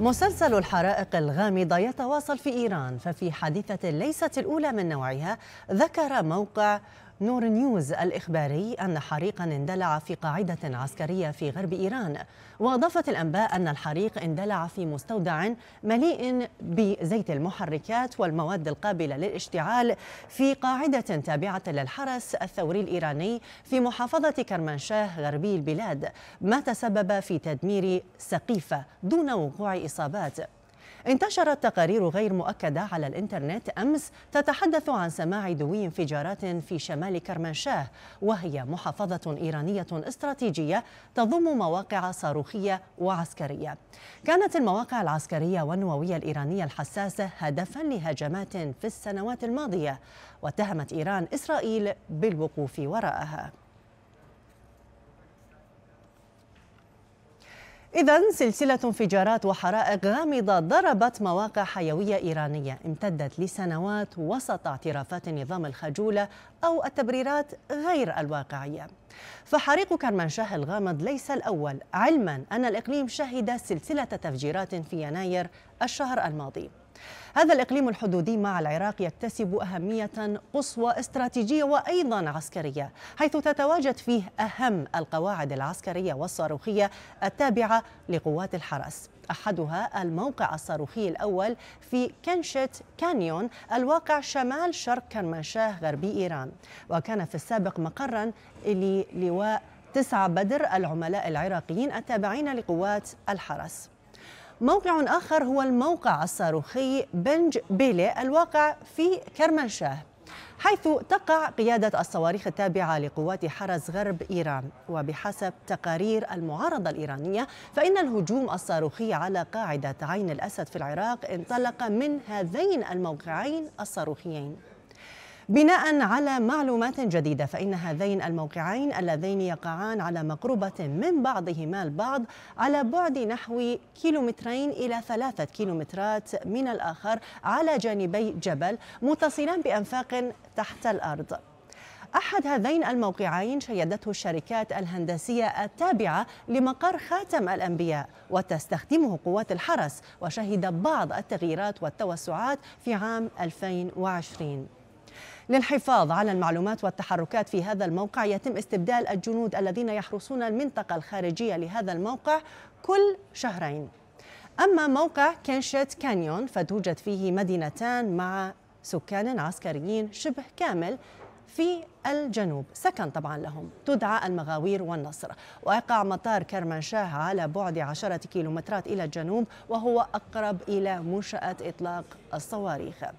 مسلسل الحرائق الغامضة يتواصل في إيران ففي حادثة ليست الأولى من نوعها ذكر موقع نور نيوز الإخباري أن حريقا اندلع في قاعدة عسكرية في غرب إيران وأضافت الأنباء أن الحريق اندلع في مستودع مليء بزيت المحركات والمواد القابلة للاشتعال في قاعدة تابعة للحرس الثوري الإيراني في محافظة كرمانشاه غربي البلاد ما تسبب في تدمير سقيفة دون وقوع إصابات انتشرت تقارير غير مؤكدة على الإنترنت أمس تتحدث عن سماع دوي انفجارات في شمال كرمانشاه وهي محافظة إيرانية استراتيجية تضم مواقع صاروخية وعسكرية كانت المواقع العسكرية والنووية الإيرانية الحساسة هدفا لهجمات في السنوات الماضية واتهمت إيران إسرائيل بالوقوف وراءها إذا سلسلة انفجارات وحرائق غامضة ضربت مواقع حيوية إيرانية امتدت لسنوات وسط اعترافات النظام الخجولة أو التبريرات غير الواقعية. فحريق كرمانشاه الغامض ليس الأول، علما أن الإقليم شهد سلسلة تفجيرات في يناير الشهر الماضي. هذا الإقليم الحدودي مع العراق يكتسب أهمية قصوى استراتيجية وأيضا عسكرية حيث تتواجد فيه أهم القواعد العسكرية والصاروخية التابعة لقوات الحرس أحدها الموقع الصاروخي الأول في كنشت كانيون الواقع شمال شرق كرمانشاه غربي إيران وكان في السابق مقرا للواء تسعة بدر العملاء العراقيين التابعين لقوات الحرس موقع آخر هو الموقع الصاروخي بنج بيلي الواقع في كرمنشاه حيث تقع قيادة الصواريخ التابعة لقوات حرس غرب إيران وبحسب تقارير المعارضة الإيرانية فإن الهجوم الصاروخي على قاعدة عين الأسد في العراق انطلق من هذين الموقعين الصاروخيين بناء على معلومات جديدة فإن هذين الموقعين اللذين يقعان على مقربة من بعضهما البعض على بعد نحو كيلومترين إلى ثلاثة كيلومترات من الآخر على جانبي جبل متصلان بأنفاق تحت الأرض أحد هذين الموقعين شيدته الشركات الهندسية التابعة لمقر خاتم الأنبياء وتستخدمه قوات الحرس وشهد بعض التغييرات والتوسعات في عام 2020 للحفاظ على المعلومات والتحركات في هذا الموقع يتم استبدال الجنود الذين يحرسون المنطقة الخارجية لهذا الموقع كل شهرين أما موقع كينشيت كانيون فتوجد فيه مدينتان مع سكان عسكريين شبه كامل في الجنوب سكن طبعا لهم تدعى المغاوير والنصر ويقع مطار كرمانشاه على بعد عشرة كيلومترات إلى الجنوب وهو أقرب إلى منشأة إطلاق الصواريخ